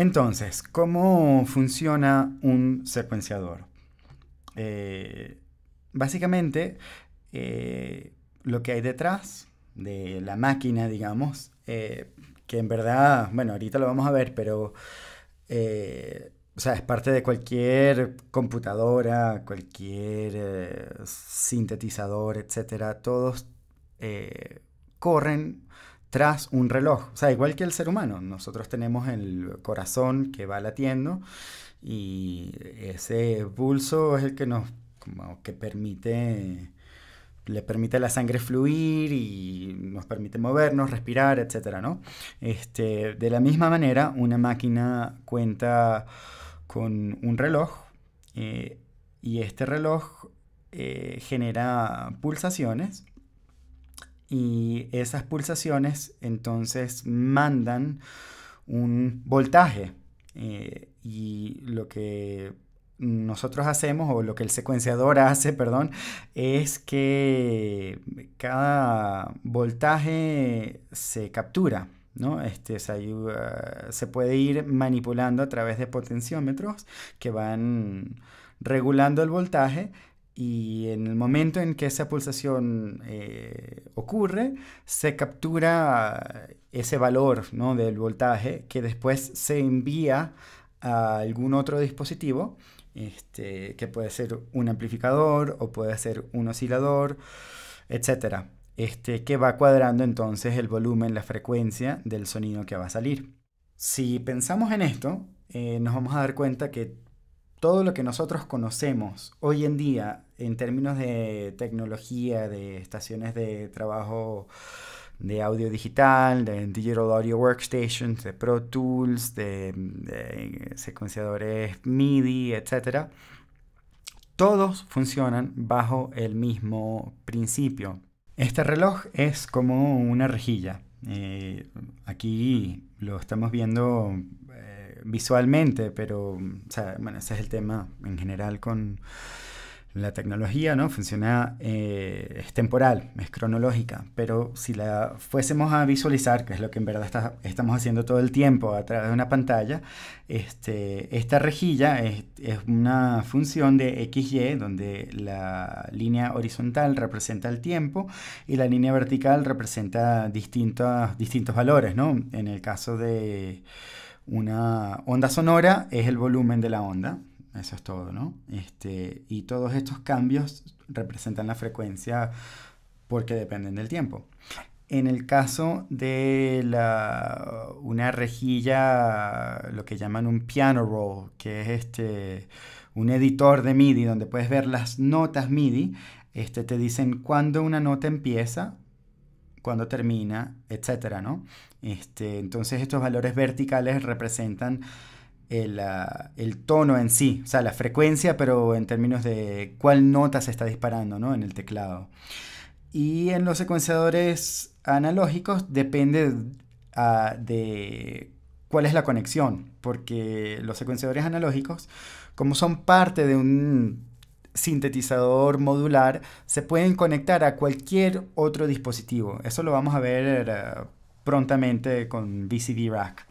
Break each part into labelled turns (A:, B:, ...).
A: Entonces, ¿cómo funciona un secuenciador? Eh, básicamente, eh, lo que hay detrás de la máquina, digamos, eh, que en verdad, bueno, ahorita lo vamos a ver, pero, o sea, es parte de cualquier computadora, cualquier sintetizador, etcétera, todos corren tras un reloj. O sea, igual que el ser humano, nosotros tenemos el corazón que va latiendo y ese pulso es el que nos como que permite le permite a la sangre fluir y nos permite movernos, respirar, etcétera, ¿no? Este, de la misma manera, una máquina cuenta con un reloj eh, y este reloj eh, genera pulsaciones y esas pulsaciones entonces mandan un voltaje eh, y lo que nosotros hacemos o lo que el secuenciador hace, perdón, es que cada voltaje se captura, ¿no? Este, se, se puede ir manipulando a través de potenciómetros que van regulando el voltaje y en el momento en que esa pulsación eh, ocurre, se captura ese valor ¿no? del voltaje que después se envía a algún otro dispositivo, este, que puede ser un amplificador o puede ser un oscilador, etc. Este, que va cuadrando entonces el volumen, la frecuencia del sonido que va a salir. Si pensamos en esto, eh, nos vamos a dar cuenta que todo lo que nosotros conocemos hoy en día en términos de tecnología, de estaciones de trabajo de audio digital, de Digital Audio Workstations, de Pro Tools, de, secuenciadores MIDI, etc. Todos funcionan bajo el mismo principio. Este reloj es como una rejilla. Eh, aquí lo estamos viendo visualmente, pero, bueno, ese es el tema en general con la tecnología, ¿no? Funciona, eh, es temporal, es cronológica, pero si la fuésemos a visualizar, que es lo que en verdad estamos haciendo todo el tiempo a través de una pantalla, este, esta rejilla es, una función de XY, donde la línea horizontal representa el tiempo y la línea vertical representa distintos, distintos valores, ¿no? En el caso de una onda sonora es el volumen de la onda, eso es todo, ¿no? Este, y todos estos cambios representan la frecuencia porque dependen del tiempo. En el caso de una rejilla, lo que llaman un piano roll, que es este, un editor de MIDI donde puedes ver las notas MIDI, este, te dicen cuándo una nota empieza, cuándo termina, etcétera, ¿no? Este, entonces estos valores verticales representan ah, el, tono en sí, o sea, la frecuencia, pero en términos de cuál nota se está disparando en el teclado. Y en los secuenciadores analógicos depende ah, de cuál es la conexión, porque los secuenciadores analógicos, como son parte de un sintetizador modular se pueden conectar a cualquier otro dispositivo. Eso lo vamos a ver eh, prontamente con BCD Rack.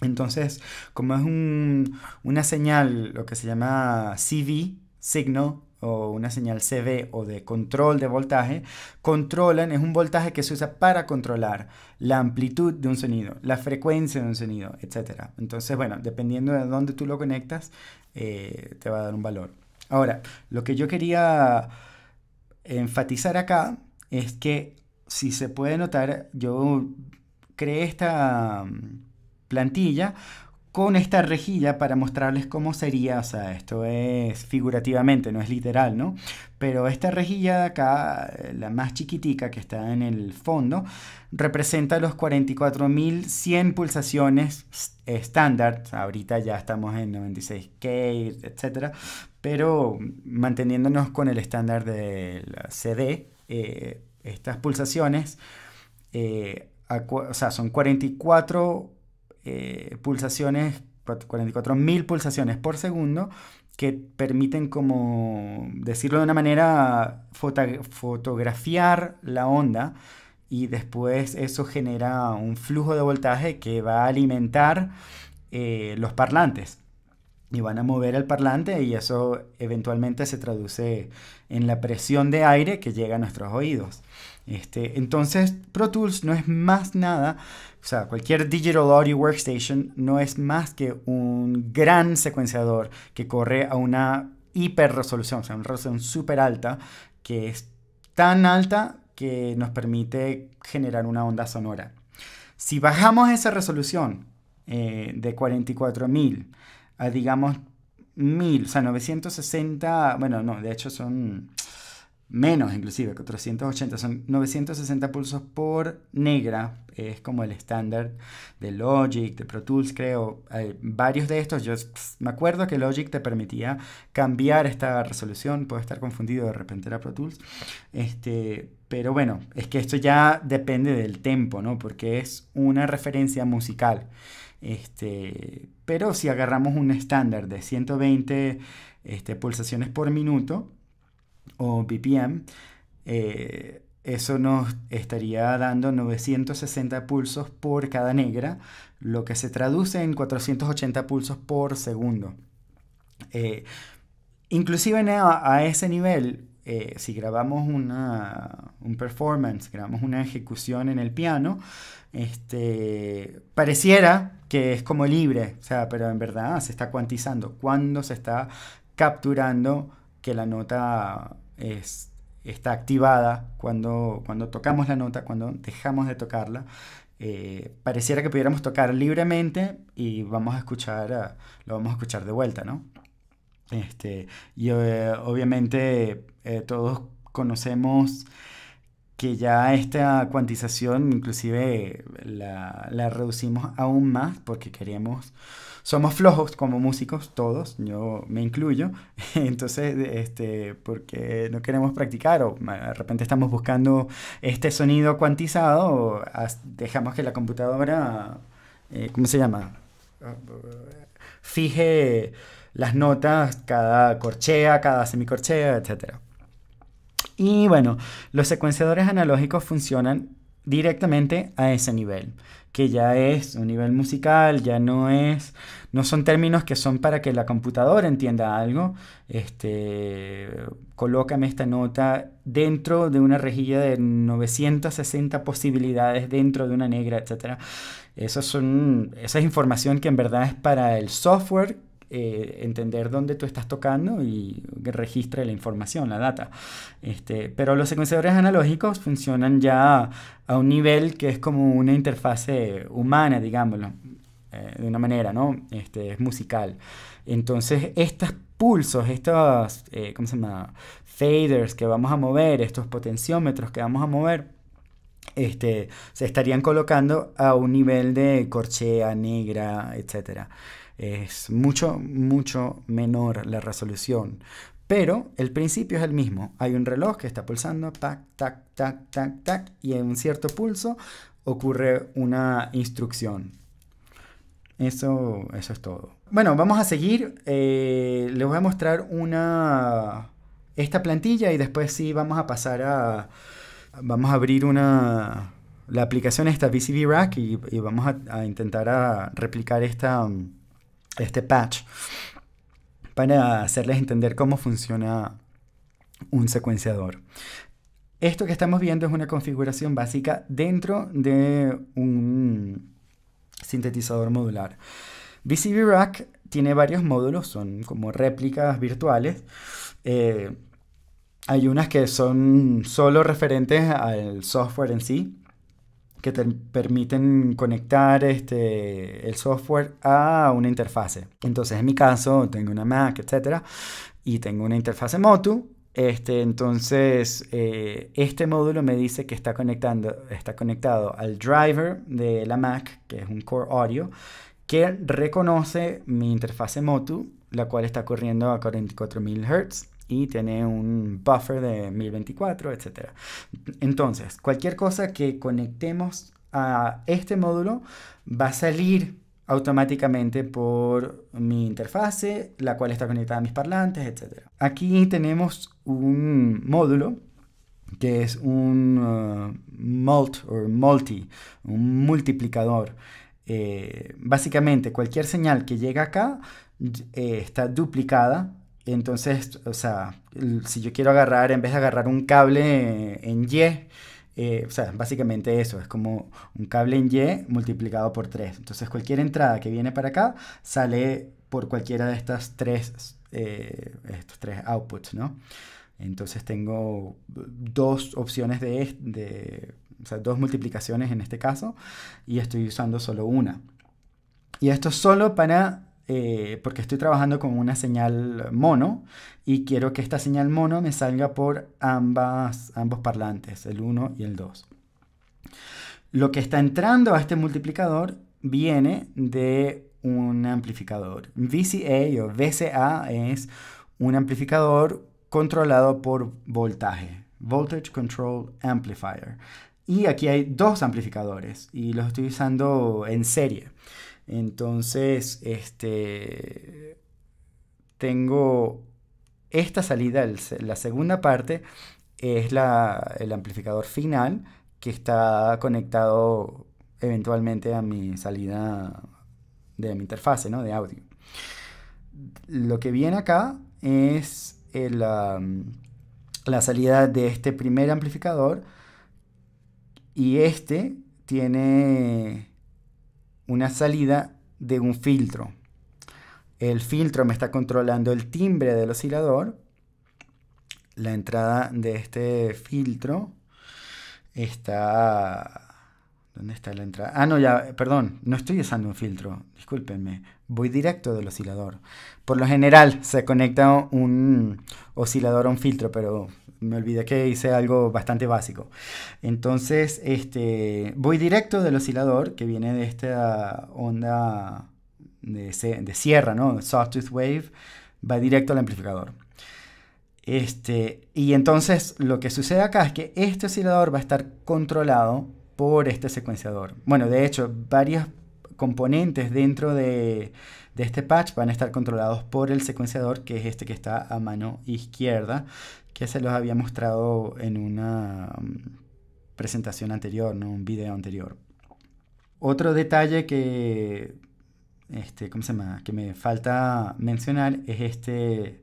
A: Entonces, como es una señal, lo que se llama CV, signal, o una señal CV o de control de voltaje, controlan, es un voltaje que se usa para controlar la amplitud de un sonido, la frecuencia de un sonido, etcétera Entonces, bueno, dependiendo de dónde tú lo conectas, eh, te va a dar un valor. Ahora, lo que yo quería enfatizar acá es que si se puede notar, yo creé esta mm, plantilla con esta rejilla para mostrarles cómo sería, o sea, esto es figurativamente, no es literal, ¿no? Pero esta rejilla de acá, eh, la más chiquitica que está en el fondo, representa los 44.100 pulsaciones estándar, ahorita ya estamos en 96K, etcétera, pero manteniéndonos con el estándar del CD, eh, estas pulsaciones, eh, o sea, son 44 eh, pulsaciones, 44.000 pulsaciones por segundo, que permiten como, decirlo de una manera, fotografiar la onda y después eso genera un flujo de voltaje que va a alimentar eh, los parlantes y van a mover el parlante y eso eventualmente se traduce en la presión de aire que llega a nuestros oídos. Este, entonces, Pro Tools no es más nada, o sea, cualquier Digital Audio Workstation no es más que un gran secuenciador que corre a una hiper resolución, o sea, una resolución súper alta, que es tan alta que nos permite generar una onda sonora. Si bajamos esa resolución eh, de 44.000 a, digamos, 1000, o sea, 960, bueno, no, de hecho son menos inclusive que son 960 pulsos por negra, es como el estándar de Logic, de Pro Tools creo, varios de estos, yo me acuerdo que Logic te permitía cambiar esta resolución, puedo estar confundido de repente era Pro Tools, este, pero bueno, es que esto ya depende del tempo, ¿no? Porque es una referencia musical. Este, pero si agarramos un estándar de 120 este, pulsaciones por minuto, o BPM, eh, eso nos estaría dando 960 pulsos por cada negra, lo que se traduce en 480 pulsos por segundo. Eh, inclusive a, ese nivel, eh, si grabamos una, un performance, grabamos una ejecución en el piano, este, pareciera que es como libre, pero en verdad se está cuantizando. Cuando se está capturando que la nota es, está activada cuando, cuando tocamos la nota, cuando dejamos de tocarla. Eh, pareciera que pudiéramos tocar libremente y vamos a escuchar, eh, lo vamos a escuchar de vuelta, ¿no? Este, y eh, obviamente todos conocemos que ya esta cuantización inclusive la, la reducimos aún más porque queremos somos flojos como músicos, todos, yo me incluyo, entonces, este, porque no queremos practicar o de repente estamos buscando este sonido cuantizado, dejamos que la computadora, eh, ¿cómo se llama? Fije las notas, cada corchea, cada semicorchea, etc. Y bueno, los secuenciadores analógicos funcionan directamente a ese nivel, que ya es un nivel musical, ya no es, no son términos que son para que la computadora entienda algo, este, colócame esta nota dentro de una rejilla de 960 posibilidades dentro de una negra, etc. Eso son, esa es información que en verdad es para el software eh, entender dónde tú estás tocando y registre la información, la data. Este, pero los secuenciadores analógicos funcionan ya a un nivel que es como una interfase humana, digámoslo, eh, de una manera, ¿no? Este, es musical. Entonces, estos pulsos, estos, eh, ¿cómo se llama? Faders que vamos a mover, estos potenciómetros que vamos a mover, este, se estarían colocando a un nivel de corchea negra, etcétera. Es mucho, mucho menor la resolución. Pero el principio es el mismo. Hay un reloj que está pulsando, tac, tac, tac, tac, tac, y en un cierto pulso ocurre una instrucción. Eso, eso es todo. Bueno, vamos a seguir. Eh, les voy a mostrar una, esta plantilla y después sí vamos a pasar a... Vamos a abrir una... La aplicación esta, VCV Rack, y, vamos a, intentar replicar esta... Mm, este patch para hacerles entender cómo funciona un secuenciador. Esto que estamos viendo es una configuración básica dentro de un sintetizador modular. VCV Rack tiene varios módulos, son como réplicas virtuales. Eh, hay unas que son solo referentes al software en sí, que te permiten conectar este, el software a una interfase. Entonces, en mi caso, tengo una Mac, etcétera, y tengo una interfase Motu. Este, entonces, eh, este módulo me dice que está, conectando, está conectado al driver de la Mac, que es un core audio, que reconoce mi interfase Motu, la cual está corriendo a 44.000 Hz y tiene un buffer de 1024, etc. Entonces, cualquier cosa que conectemos a este módulo va a salir automáticamente por mi interfase, la cual está conectada a mis parlantes, etc. Aquí tenemos un módulo que es un uh, mult o multi, un multiplicador. Eh, básicamente, cualquier señal que llega acá eh, está duplicada entonces, o sea, si yo quiero agarrar, en vez de agarrar un cable en Y, eh, o sea, básicamente eso, es como un cable en Y multiplicado por 3. Entonces cualquier entrada que viene para acá sale por cualquiera de estas tres, eh, estos tres outputs, ¿no? Entonces tengo dos opciones de, de, o sea, dos multiplicaciones en este caso, y estoy usando solo una. Y esto es solo para eh, porque estoy trabajando con una señal mono y quiero que esta señal mono me salga por ambos parlantes, el 1 y el 2. Lo que está entrando a este multiplicador viene de un amplificador. VCA o VCA es un amplificador controlado por voltaje, Voltage Control Amplifier. Y aquí hay dos amplificadores y los estoy usando en serie. Entonces, este, tengo esta salida, la segunda parte, es el amplificador final que está conectado eventualmente a mi salida de mi interfase, ¿no? De audio. Lo que viene acá es eh, la salida de este primer amplificador y este tiene una salida de un filtro. El filtro me está controlando el timbre del oscilador. La entrada de este filtro está ¿Dónde está la entrada? Ah, no, ya, perdón, no estoy usando un filtro, discúlpenme. Voy directo del oscilador. Por lo general se conecta un oscilador a un filtro, pero me olvidé que hice algo bastante básico. Entonces, este, voy directo del oscilador, que viene de esta onda de, de sierra, ¿no? Sawtooth Wave, va directo al amplificador. Este, y entonces lo que sucede acá es que este oscilador va a estar controlado por este secuenciador. Bueno, de hecho, varios componentes dentro de, de, este patch van a estar controlados por el secuenciador, que es este que está a mano izquierda, que se los había mostrado en una um, presentación anterior, ¿no? un video anterior. Otro detalle que, este, se llama? que me falta mencionar es este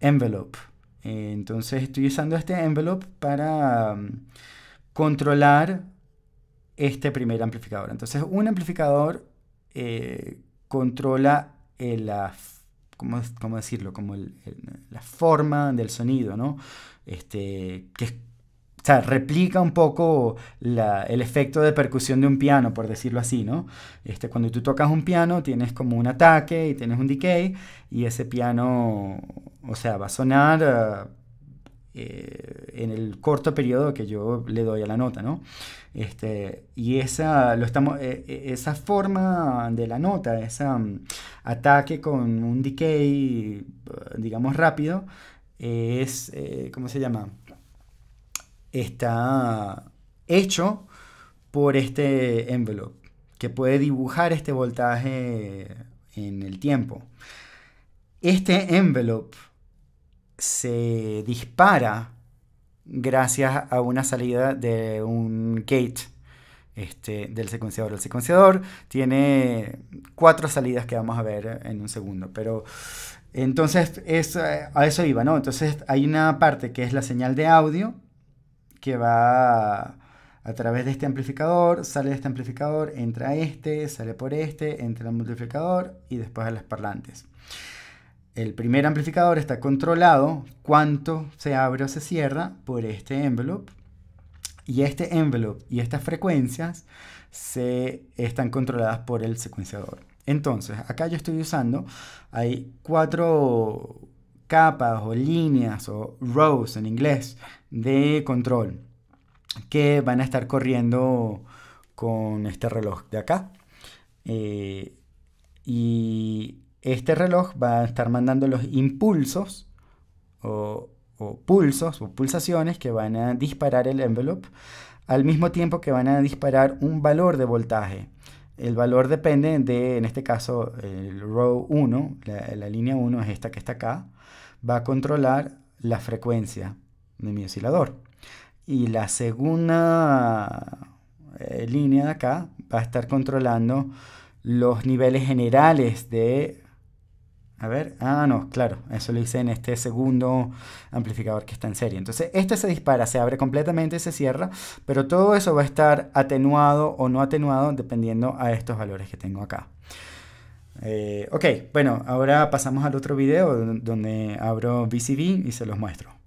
A: envelope. Entonces estoy usando este envelope para um, controlar este primer amplificador. Entonces, un amplificador eh, controla eh, la, ¿cómo, decirlo? Como la forma del sonido, ¿no? Este, que o sea, replica un poco el efecto de percusión de un piano, por decirlo así, ¿no? Este, cuando tú tocas un piano, tienes como un ataque y tienes un decay, y ese piano, o sea, va a sonar... Eh, eh, en el corto periodo que yo le doy a la nota, ¿no? Este, y esa, lo estamos, eh, eh, esa forma de la nota, ese mm, ataque con un decay, digamos, rápido, es, ¿cómo se llama? Está hecho por este envelope, que puede dibujar este voltaje en el tiempo. Este envelope se dispara gracias a una salida de un gate este, del secuenciador. El secuenciador tiene cuatro salidas que vamos a ver en un segundo, pero entonces es, eh, a eso iba, ¿no? Entonces hay una parte que es la señal de audio que va a través de este amplificador, sale de este amplificador, entra a este, sale por este, entra el multiplicador y después a las parlantes el primer amplificador está controlado cuánto se abre o se cierra por este envelope. Y este envelope y estas frecuencias se están controladas por el secuenciador. Entonces, acá yo estoy usando, hay cuatro capas o líneas o rows en inglés de control que van a estar corriendo con este reloj de acá. Eh, y este reloj va a estar mandando los impulsos o, pulsos o pulsaciones que van a disparar el envelope al mismo tiempo que van a disparar un valor de voltaje. El valor depende de, en este caso, el row 1, la, línea 1 es esta que está acá, va a controlar la frecuencia de mi oscilador. Y la segunda eh, línea de acá va a estar controlando los niveles generales de a ver, ah, no, claro, eso lo hice en este segundo amplificador que está en serie. Entonces, este se dispara, se abre completamente y se cierra, pero todo eso va a estar atenuado o no atenuado dependiendo a estos valores que tengo acá. Eh, ok, bueno, ahora pasamos al otro video donde abro VCV y se los muestro.